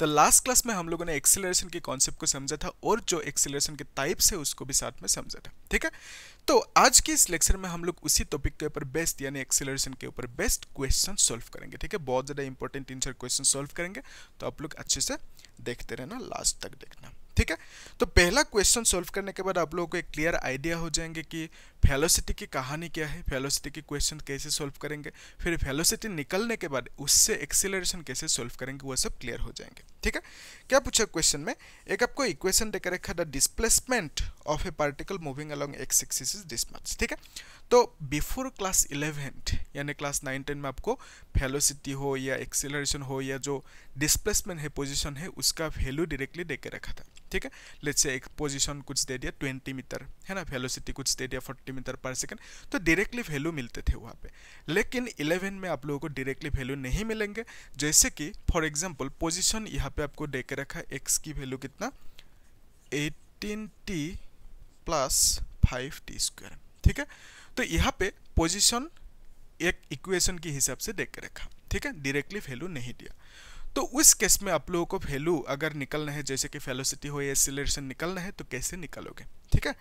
तो last class में हम लोगों ने एक्सेलरेशन के कॉन्सेप्ट को समझा था और जो एक्सेलरेशन के टाइप्स है उसको भी साथ में समझा था ठीक है तो आज के इस लेक्चर में हम लोग उसी टॉपिक के ऊपर बेस्ट यानी एक्सेलरेशन के ऊपर बेस्ट क्वेश्चन सोल्व करेंगे ठीक है बहुत ज़्यादा इंपॉर्टेंट तीन चार क्वेश्चन सोल्व करेंगे तो आप लोग अच्छे से देखते रहना लास्ट तक देखना ठीक है तो पहला क्वेश्चन सोल्व करने के बाद आप लोगों को एक क्लियर आइडिया हो जाएंगे कि फेलोसिटी की कहानी क्या है फेलोसिटी के क्वेश्चन कैसे सॉल्व करेंगे फिर फेलोसिटी निकलने के बाद उससे एक्सेलरेशन कैसे सॉल्व करेंगे वो सब क्लियर हो जाएंगे ठीक है क्या पूछा क्वेश्चन में एक आपको इक्वेशन देकर रखा the displacement of a particle moving along X axis is this much ठीक है तो बिफोर क्लास इलेवेंथ यानी क्लास नाइन टेन में आपको फेलोसिटी हो या एक्सेलरेशन हो या जो डिस्प्लेसमेंट है पोजिशन है उसका वैल्यू डायरेक्टली दे के रखा था ठीक है लेट्स से एक पोजिशन कुछ दे दिया ट्वेंटी मीटर है ना फेलोसिटी कुछ दे दिया forty fifty metre per second तो डायरेक्टली वैल्यू मिलते थे वहाँ पे लेकिन इलेवन में आप लोगों को डायरेक्टली वैल्यू नहीं मिलेंगे जैसे कि फॉर एग्जाम्पल पोजिशन यहाँ पर आपको दे के रखा है एक्स की वैल्यू कितना eighteen T plus five T square ठीक है तो यहाँ पे पोजिशन एक इक्वेशन के हिसाब से देख के रखा ठीक है डायरेक्टली वैल्यू नहीं दिया तो उस केस में आप लोगों को वैल्यू अगर निकलना है जैसे कि फेलोसिटी हो या एक्सीलरेशन निकलना है तो कैसे निकलोगे ठीक है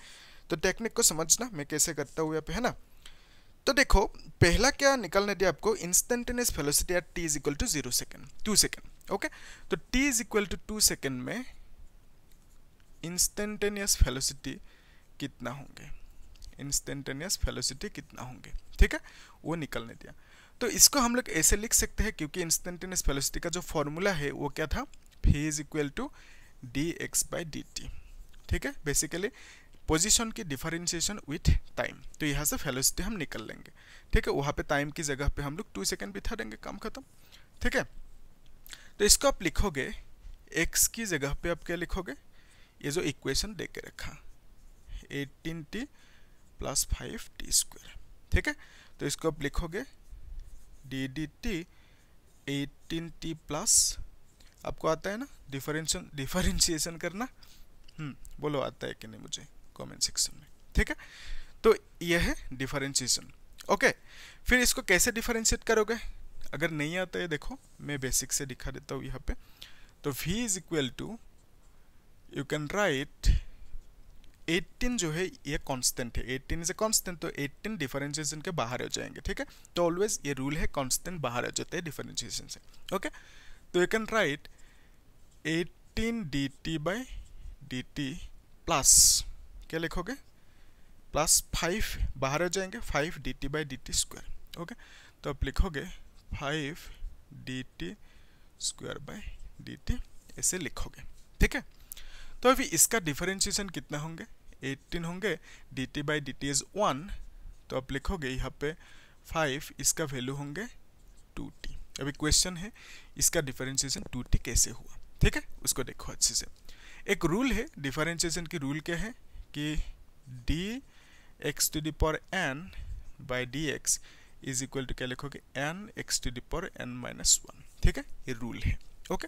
तो टेक्निक को समझना मैं कैसे करता हूँ यहाँ पे है ना तो देखो पहला क्या निकलने दिया आपको instantaneous velocity at T is equal to zero second to second okay तो T is equal to two second में इंस्टेंटेनियस फेलोसिटी कितना होंगे इंस्टेंटेनियस फेलोसिटी कितना होंगे ठीक है वो निकलने दिया तो इसको हम लोग ऐसे लिख सकते हैं क्योंकि इंस्टेंटेनियस फेलोसिटी का जो फॉर्मूला है वो क्या था V is equal to D X by D T ठीक है बेसिकली पोजीशन की डिफरेंशिएशन विथ टाइम तो यहाँ से फेलोसिटी हम निकल लेंगे ठीक है वहाँ पे टाइम की जगह पे हम लोग टू सेकेंड बिठा देंगे काम खत्म ठीक है तो इसको आप लिखोगे एक्स की जगह पे आप क्या लिखोगे ये जो इक्वेशन दे के रखा eighteen T plus five T square ठीक है तो इसको आप लिखोगे D D T eighteen T plus आपको आता है ना डिफरेंशिएशन डिफरेंशिएशन करना हम्म, बोलो आता है कि नहीं मुझे कमेंट सेक्शन में ठीक है तो यह है डिफरेंशिएशन ओके फिर इसको कैसे डिफरेंशिएट करोगे अगर नहीं आता है देखो मैं बेसिक से दिखा देता हूँ यहाँ पे तो v is equal to you can write 18 जो है ये कांस्टेंट है 18 इज ए कांस्टेंट तो 18 डिफरेंशिएशन के बाहर हो जाएंगे ठीक है तो ऑलवेज ये रूल है कांस्टेंट बाहर हो जाते हैं डिफरेंशिएशन से ओके तो you can write 18 dt T by D plus क्या लिखोगे प्लस फाइव बाहर हो जाएंगे five D T by D T square okay तो आप लिखोगे five D T square by D T ऐसे लिखोगे ठीक है तो अभी इसका डिफरेंशिएशन कितना होंगे 18 होंगे D T by D T is one तो आप लिखोगे यहाँ पे फाइव इसका वैल्यू होंगे टू टी अभी क्वेश्चन है इसका डिफरेंशिएशन टू टी कैसे हुआ ठीक है उसको देखो अच्छे से एक रूल है डिफरेंशिएशन की रूल क्या है कि D X to the power N by D X is equal to क्या लिखोगे N X to the power N minus one ठीक है ये रूल है ओके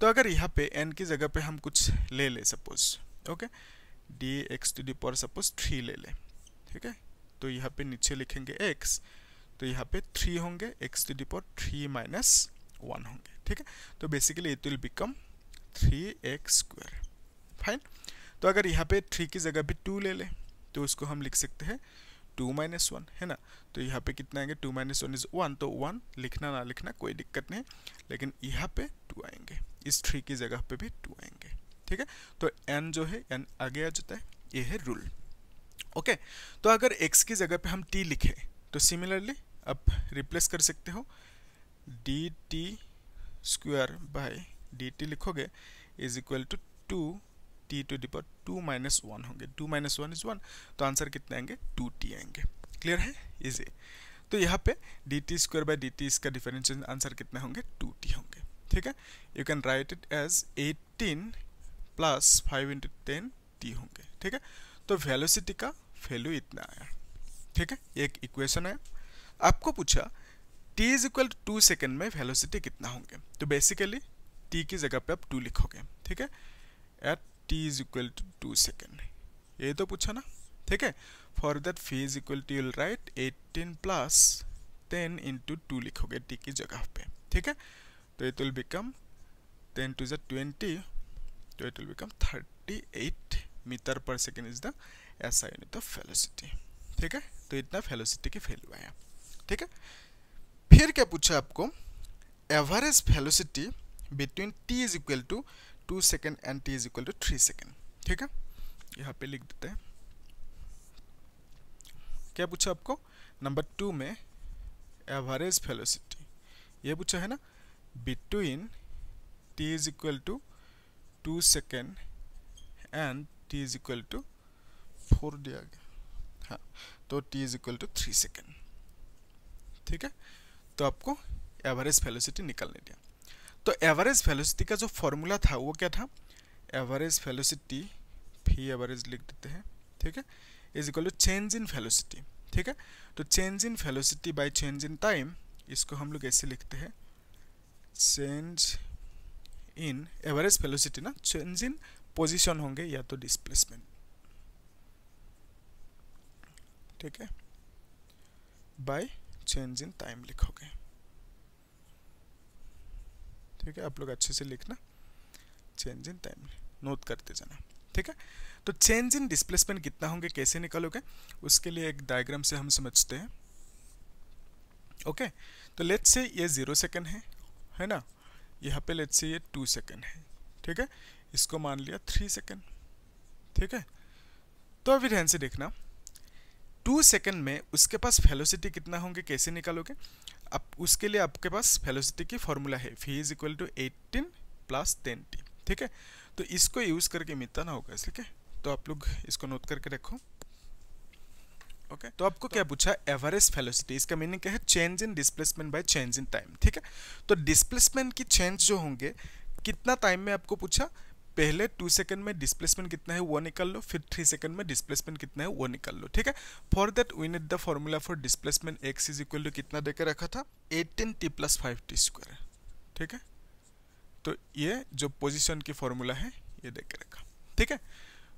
तो अगर यहाँ पे एन की जगह पे हम कुछ ले ले suppose okay D X to the power suppose three ले ले ठीक है तो यहाँ पे नीचे लिखेंगे एक्स तो यहाँ पे थ्री होंगे X to the power three minus one होंगे ठीक है तो basically it will become three X square fine तो अगर यहाँ पे थ्री की जगह पे टू ले लें तो उसको हम लिख सकते हैं टू माइनस वन है ना तो यहाँ पे कितना आएंगे two minus one is one तो वन लिखना ना लिखना कोई दिक्कत नहीं लेकिन यहाँ पे टू आएंगे इस थ्री की जगह पे भी टू आएंगे ठीक है तो एन जो है एन आगे आ जाता है ये है रूल ओके तो अगर एक्स की जगह पे हम टी लिखें तो सिमिलरली आप रिप्लेस कर सकते हो D T square by D T लिखोगे is equal to two T to the power two minus one होंगे two minus one is one तो आंसर कितने आएंगे टू टी आएंगे क्लियर है इजी तो यहाँ पे D T square by D T इसका डिफरेंशिएशन आंसर कितने होंगे टू टी होंगे ठीक है you can write it as eighteen plus five into ten T होंगे ठीक है तो वेलोसिटी का वैल्यू इतना आया ठीक है एक इक्वेशन है आपको पूछा t is equal to two second में वेलोसिटी कितना होंगे तो बेसिकली t की जगह पे आप टू लिखोगे ठीक है at T is equal to two second ये तो पूछा ना ठीक है for that V is equal to you'll write eighteen plus ten into two लिखोगे टी की जगह पे ठीक है तो it will become ten two जै ट्वेंटी तो it will become thirty eight metre per second is the ऐसा यूनिट ऑफ फेलोसिटी ठीक है तो इतना फेलोसिटी की वैल्यू आया ठीक है फिर क्या पूछा आपको average velocity between T is equal to two second and T is equal to three second ठीक है यहाँ पे लिख देते हैं क्या पूछा आपको नंबर टू में एवरेज फेलोसिटी ये पूछा है ना between T is equal to two second and T is equal to four दिया गया हाँ तो T is equal to three second ठीक है तो आपको एवरेज फेलोसिटी निकालने दिया तो एवरेज फेलोसिटी का जो फॉर्मूला था वो क्या था एवरेज फेलोसिटी फी एवरेज लिख देते हैं ठीक है is equal to change in velocity ठीक है तो change in velocity by change in time इसको हम लोग ऐसे लिखते हैं चेंज इन एवरेज फेलोसिटी ना चेंज इन पोजिशन होंगे या तो डिस्प्लेसमेंट ठीक है बाय चेंज इन टाइम लिखोगे ठीक है आप लोग अच्छे से लिखना चेंज इन टाइम नोट करते जाना ठीक है तो चेंज इन डिस्प्लेसमेंट कितना होंगे कैसे निकालोगे उसके लिए एक डायग्राम से हम समझते हैं ओके तो लेट से ये ज़ीरो सेकेंड है है ना यहाँ पे लेट से ये टू सेकेंड है ठीक है इसको मान लिया थ्री सेकेंड ठीक है तो अभी ध्यान से देखना टू सेकेंड में उसके पास फेलोसिटी कितना होंगे कैसे निकालोगे अब उसके लिए आपके पास फेलोसिटी की फॉर्मूला है V is equal to eighteen plus ten T ठीक है तो इसको यूज़ करके मिताना होगा ठीक है तो आप लोग इसको नोट करके रखो ओके okay. तो आपको तो क्या पूछा एवरेज फेलोसिटी इसका मीनिंग क्या है change in displacement by change in time ठीक है तो डिस्प्लेसमेंट की चेंज जो होंगे कितना टाइम में आपको पूछा पहले टू सेकंड में डिस्प्लेसमेंट कितना है वो निकाल लो फिर थ्री सेकंड में डिस्प्लेसमेंट कितना है वो निकाल लो ठीक है for that we need the formula for displacement X is equal to कितना देकर रखा था eighteen T plus five T square ठीक है तो ये जो पोजिशन की फॉर्मूला है ये देकर रखा ठीक है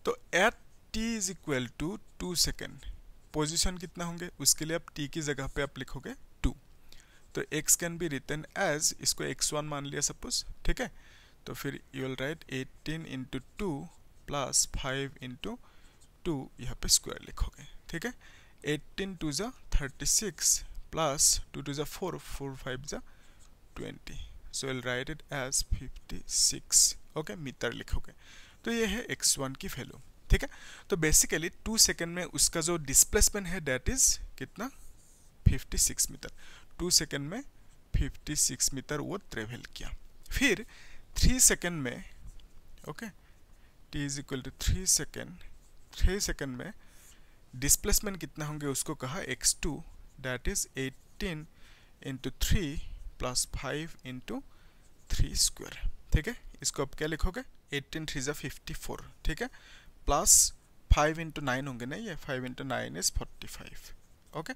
तो at T is equal to two second position कितना होंगे उसके लिए आप टी की जगह पे आप लिखोगे टू तो X can be written as इसको एक्स वन मान लिया सपोज ठीक है तो फिर you will write 18 into two plus five into two यहाँ पे स्क्वायर लिखोगे ठीक है 18 टू जो thirty six plus two two जो फोर फोर फाइव जो twenty so will write it as fifty six okay metre लिखोगे तो ये है एक्स वन की वैल्यू ठीक है तो बेसिकली टू सेकेंड में उसका जो डिस्प्लेसमेंट है डेट इज़ कितना 56 मीटर टू सेकेंड में 56 मीटर वो ट्रेवल किया फिर थ्री सेकेंड में okay T is equal to three second three second में डिस्प्लेसमेंट कितना होंगे उसको कहा X two that is eighteen into three plus five into three square ठीक है इसको आप क्या लिखोगे एट्टीन थ्री जो फिफ्टी फोर ठीक है प्लस फाइव इंटू नाइन होंगे ना ये five into nine is forty five okay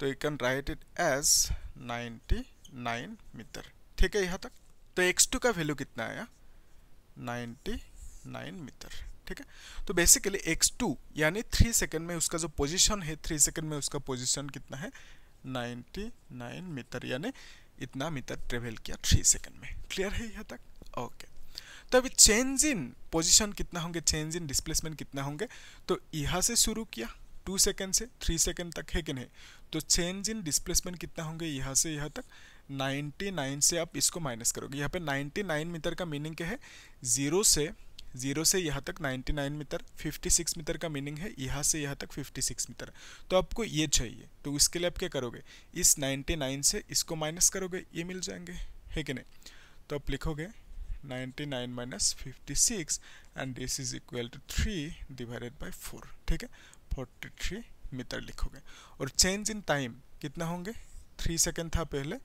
तो you can write it as ninety nine metre ठीक है यहाँ तक तो एक्स टू का वैल्यू कितना आया 99 मीटर ठीक है तो बेसिकली एक्स टू यानी थ्री सेकेंड में उसका जो पोजीशन है थ्री सेकेंड में उसका पोजीशन कितना है 99 मीटर यानी इतना मीटर ट्रेवल किया थ्री सेकेंड में क्लियर है यहाँ तक ओके तो अभी चेंज इन पोजीशन कितना होंगे चेंज इन डिस्प्लेसमेंट कितना होंगे तो यहाँ से शुरू किया टू सेकेंड से थ्री सेकेंड तक है कि नहीं तो चेंज इन डिस्प्लेसमेंट कितना होंगे यहाँ से यहाँ तक 99 से आप इसको माइनस करोगे यहाँ पे 99 मीटर का मीनिंग क्या है ज़ीरो से ज़ीरो से यहाँ तक 99 मीटर 56 मीटर का मीनिंग है यहाँ से यहाँ तक 56 मीटर तो आपको ये चाहिए तो इसके लिए आप क्या करोगे इस 99 से इसको माइनस करोगे ये मिल जाएंगे है कि नहीं तो आप लिखोगे 99 minus 56 and this is equal to three divided by four ठीक है फोर्टी मीटर लिखोगे और चेंज इन टाइम कितना होंगे थ्री सेकेंड था पहले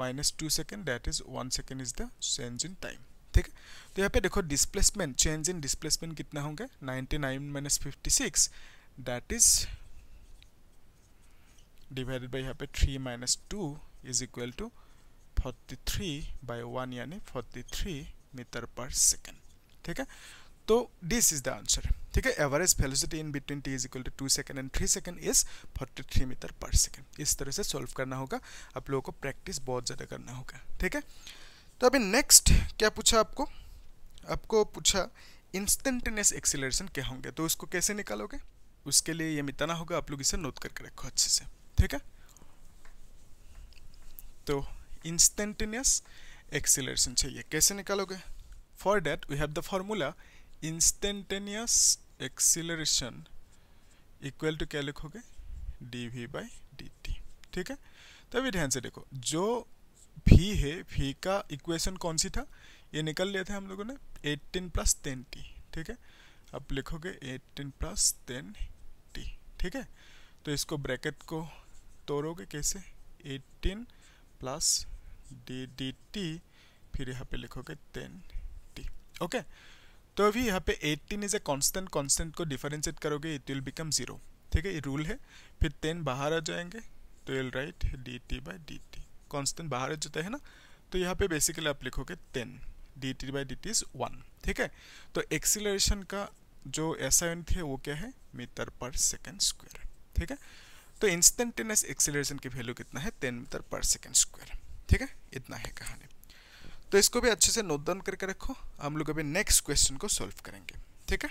minus two second that is one second is the change in time ठीक है तो यहाँ पे देखो डिस्प्लेसमेंट चेंज इन डिस्प्लेसमेंट कितना होंगे ninety nine minus fifty six that is divided by यहाँ पे three minus two is equal to forty three by one यानी forty three metre per second ठीक है तो दिस इज द आंसर ठीक है average velocity in between T is equal to two second and three second is forty three metre per second इस तरह से solve करना होगा आप लोगों को प्रैक्टिस बहुत ज़्यादा करना होगा ठीक है तो अभी नेक्स्ट क्या पूछा आपको आपको पूछा इंस्टेंटेनियस एक्सीलरेशन क्या होंगे तो उसको कैसे निकालोगे उसके लिए ये मिताना होगा आप लोग इसे नोट करके रखो अच्छे से ठीक है तो इंस्टेंटेनियस एक्सीलरेशन चाहिए कैसे निकालोगे for that we have the formula instantaneous acceleration equal to क्या लिखोगे D V by D T ठीक है तो अभी ध्यान से देखो जो भी है भी का इक्वेशन कौन सी था ये निकल लिया था हम लोगों ने 18 प्लस टेन टी ठीक है अब लिखोगे 18 प्लस टेन टी ठीक है तो इसको ब्रैकेट को तोड़ोगे कैसे 18 प्लस डी डी टी फिर यहाँ पे लिखोगे टेन टी ओके तो अभी यहाँ पे 18 इज ए कांस्टेंट कांस्टेंट को डिफरेंशिएट करोगे इट विल बिकम जीरो ठीक है ये रूल है फिर 10 बाहर आ जाएंगे तो will write D T by D T constant बाहर आ जाता है ना तो यहाँ पे बेसिकली आप लिखोगे 10 D T by D T is one ठीक है तो एक्सीलरेशन का जो ऐसा आई है वो क्या है मीटर पर सेकेंड स्क्वायर ठीक है तो इंस्टेंटेनियस एक्सीलरेशन की वैल्यू कितना है ten metre per second square ठीक है इतना है कहानी तो इसको भी अच्छे से नोट डाउन करके रखो हम लोग अभी नेक्स्ट क्वेश्चन को सॉल्व करेंगे ठीक है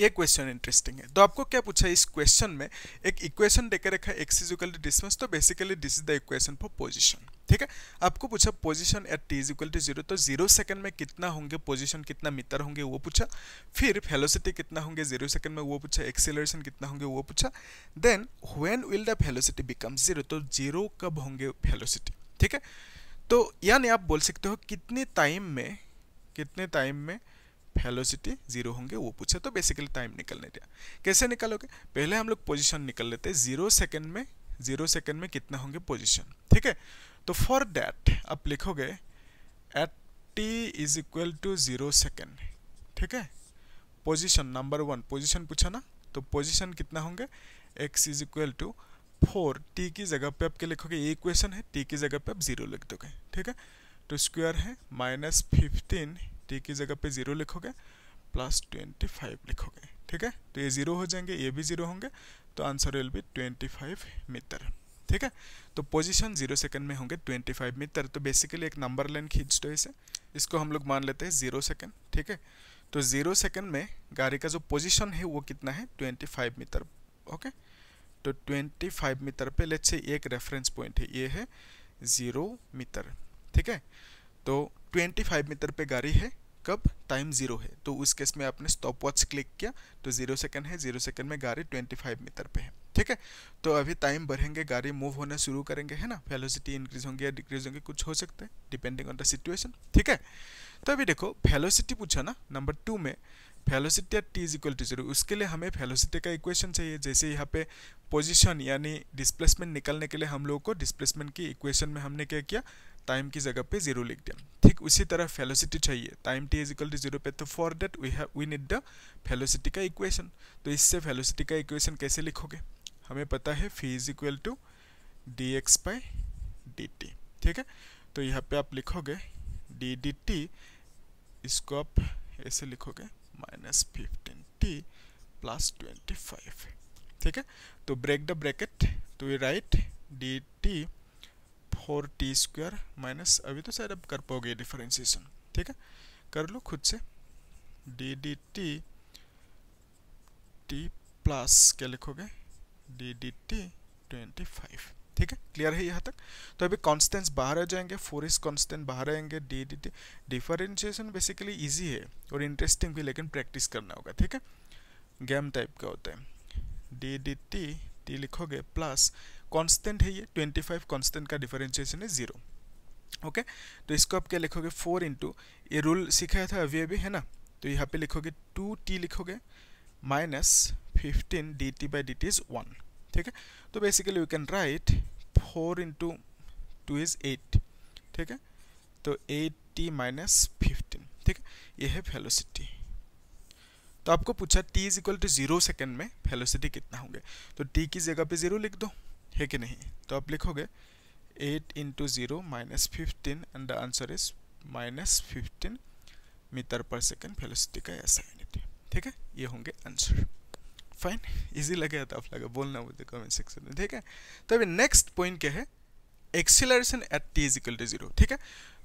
ये क्वेश्चन इंटरेस्टिंग है तो आपको क्या पूछा इस क्वेश्चन में एक इक्वेशन देकर रखा है X is equal to distance तो basically this is the equation for position ठीक है आपको पूछा position at T is equal to zero तो जीरो सेकंड में कितना होंगे पोजीशन कितना मीटर होंगे वो पूछा फिर फेलोसिटी कितना होंगे जीरो सेकंड में वो पूछा एक्सेलरेशन कितना होंगे वो पूछा then when will the velocity become zero तो जीरो कब होंगे फेलोसिटी ठीक है तो यानी आप बोल सकते हो कितने टाइम में कितने टाइम में फेलोसिटी जीरो होंगे वो पूछे तो बेसिकली टाइम निकलने दिया कैसे निकालोगे पहले हम लोग पोजिशन निकल लेते जीरो सेकेंड में जीरो सेकेंड में कितना होंगे पोजिशन ठीक है तो फॉर डैट आप लिखोगे at T is equal to zero second ठीक है पोजिशन नंबर वन पोजिशन पूछा ना तो पोजिशन कितना होंगे X is equal to four T की जगह पे आपके लिखोगे ए क्वेश्चन है टी की जगह पे आप जीरो लिख दोगे ठीक है तो स्क्वायर है माइनस फिफ्टीन टी की जगह पे जीरो लिखोगे प्लस ट्वेंटी फाइव लिखोगे ठीक है तो ये जीरो हो जाएंगे ये भी जीरो होंगे तो answer will be twenty five metre ठीक है तो पोजीशन जीरो सेकंड में होंगे ट्वेंटी फाइव मीटर तो बेसिकली एक नंबर लाइन खींच दो इसे इसको हम लोग मान लेते हैं जीरो सेकेंड ठीक है तो जीरो सेकंड में गाड़ी का जो पोजीशन है वो कितना है ट्वेंटी फाइव मीटर ओके तो 25 मीटर पे लेट से एक रेफरेंस पॉइंट है ये है ज़ीरो मीटर ठीक है तो 25 मीटर पे गाड़ी है कब टाइम ज़ीरो है तो उस केस में आपने स्टॉप वॉच क्लिक किया तो ज़ीरो सेकंड है ज़ीरो सेकंड में गाड़ी 25 मीटर पे है ठीक है तो अभी टाइम बढ़ेंगे गाड़ी मूव होना शुरू करेंगे है ना वेलोसिटी इंक्रीज होंगे या डिक्रीज होंगे कुछ हो सकता है डिपेंडिंग ऑन द सिचुएशन ठीक है तो अभी देखो वेलोसिटी पूछा ना नंबर टू में velocity at T is equal to zero उसके लिए हमें फेलोसिटी का इक्वेशन चाहिए जैसे यहाँ पे पोजीशन यानी डिस्प्लेसमेंट निकलने के लिए हम लोगों को डिस्प्लेसमेंट की इक्वेशन में हमने क्या किया टाइम की जगह पे जीरो लिख दिया ठीक उसी तरह फेलोसिटी चाहिए time T is equal to zero पे तो for that we have we need the velocity का इक्वेशन तो इससे फेलोसिटी का इक्वेशन कैसे लिखोगे हमें पता है V is equal to D X by D T ठीक है तो यहाँ पे आप लिखोगे डी डी टी इसको आप ऐसे लिखोगे minus fifteen T plus twenty five ठीक है तो ब्रेक द ब्रैकेट तो ये write D T four T square minus अभी तो शायद अब कर पाओगे डिफरेंशिएशन ठीक है कर लो खुद से D D T T plus क्या लिखोगे D D T twenty five ठीक है क्लियर है यहाँ तक तो अभी कॉन्स्टेंट्स बाहर आ जाएंगे फोर इज कॉन्स्टेंट बाहर आएंगे D D T differentiation basically easy है और इंटरेस्टिंग भी लेकिन प्रैक्टिस करना होगा ठीक है गेम टाइप का होता है डी डी टी टी लिखोगे प्लस कॉन्स्टेंट है ये ट्वेंटी फाइव कॉन्स्टेंट का डिफरेंशिएशन है ज़ीरो ओके तो इसको आप क्या लिखोगे फोर इंटू ये रूल सिखाया था अभी अभी है ना तो यहाँ पे लिखोगे टू टी लिखोगे minus fifteen D T by D T is one ठीक है तो basically you can write four into two is eight ठीक है तो एट्टी माइनस फिफ्टीन ठीक है ये है फेलोसिटी तो आपको पूछा T is equal to zero second में फेलोसिटी कितना होंगे तो टी की जगह पे जीरो लिख दो है कि नहीं तो आप लिखोगे eight into zero minus fifteen and the answer is minus fifteen metre per second velocity का ऐसा ठीक है ये होंगे आंसर फाइन इजी लगे या टफ लगे बोलना मुझे कमेंट सेक्शन में ठीक है तो अभी नेक्स्ट पॉइंट क्या है acceleration at T is equal to zero ठीक है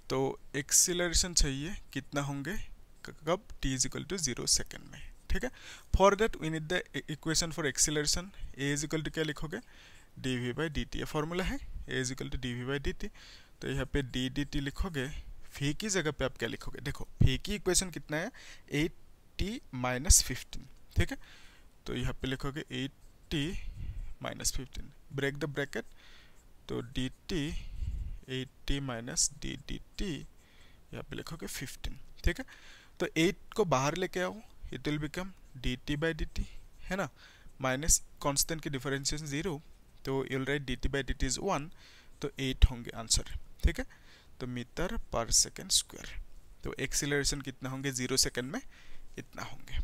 तो एक्सीलरेशन चाहिए कितना होंगे कब T is equal to zero second में ठीक है for that we need the equation for acceleration A is equal to क्या लिखोगे D V by D T ये फॉर्मूला है A is equal to D V by D T तो यहाँ पे डी डी टी लिखोगे फी की जगह पे आप क्या लिखोगे देखो फी की इक्वेशन कितना है एट टी माइनस फिफ्टीन ठीक है तो यहाँ पे लिखोगे eight T minus fifteen break the bracket तो D T eight T minus D D T यहाँ पे लिखोगे फिफ्टीन ठीक है तो एट को बाहर लेके आओ it will become D T by D T है ना माइनस कॉन्स्टेंट की डिफरेंशिएशन ज़ीरो तो you'll write D T by D T is one तो एट होंगे आंसर ठीक है तो मीटर पर सेकेंड स्क्वायर तो एक्सीलरेशन कितना होंगे ज़ीरो सेकेंड में इतना होंगे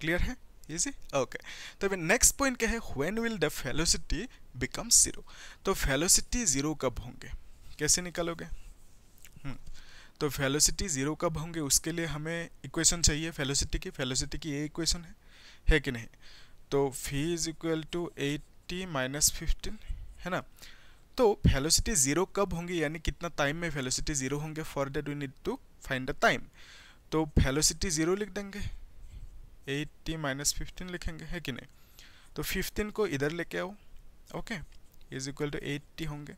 क्लियर है इजी ओके तो अभी नेक्स्ट पॉइंट क्या है when will the velocity become zero तो फेलोसिटी जीरो कब होंगे कैसे निकालोगे हम्म, तो फेलोसिटी जीरो कब होंगे उसके लिए हमें इक्वेशन चाहिए फेलोसिटी की फेलोसिटी की ये इक्वेशन है है कि नहीं तो V is equal to eight T minus fifteen है ना तो फेलोसिटी जीरो कब होंगे यानी कितना टाइम में फेलोसिटी जीरो होंगे for that we need to find the time तो फेलोसिटी जीरो लिख देंगे एट्टी माइनस फिफ्टीन लिखेंगे है कि नहीं तो फिफ्टीन को इधर लेके आओ okay is equal to eight T होंगे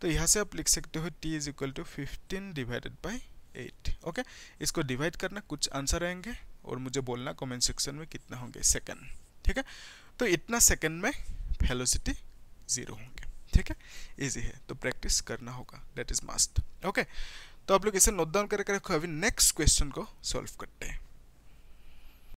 तो यहाँ से आप लिख सकते हो T is equal to fifteen divided by eight okay इसको डिवाइड करना कुछ आंसर आएंगे और मुझे बोलना कमेंट सेक्शन में कितना होंगे सेकेंड ठीक है तो इतना सेकेंड में फेलोसिटी जीरो होंगे ठीक है इजी है तो प्रैक्टिस करना होगा दैट इज मस्ट ओके तो आप लोग इसे नोट डाउन करके रखो अभी नेक्स्ट क्वेश्चन को सॉल्व करते हैं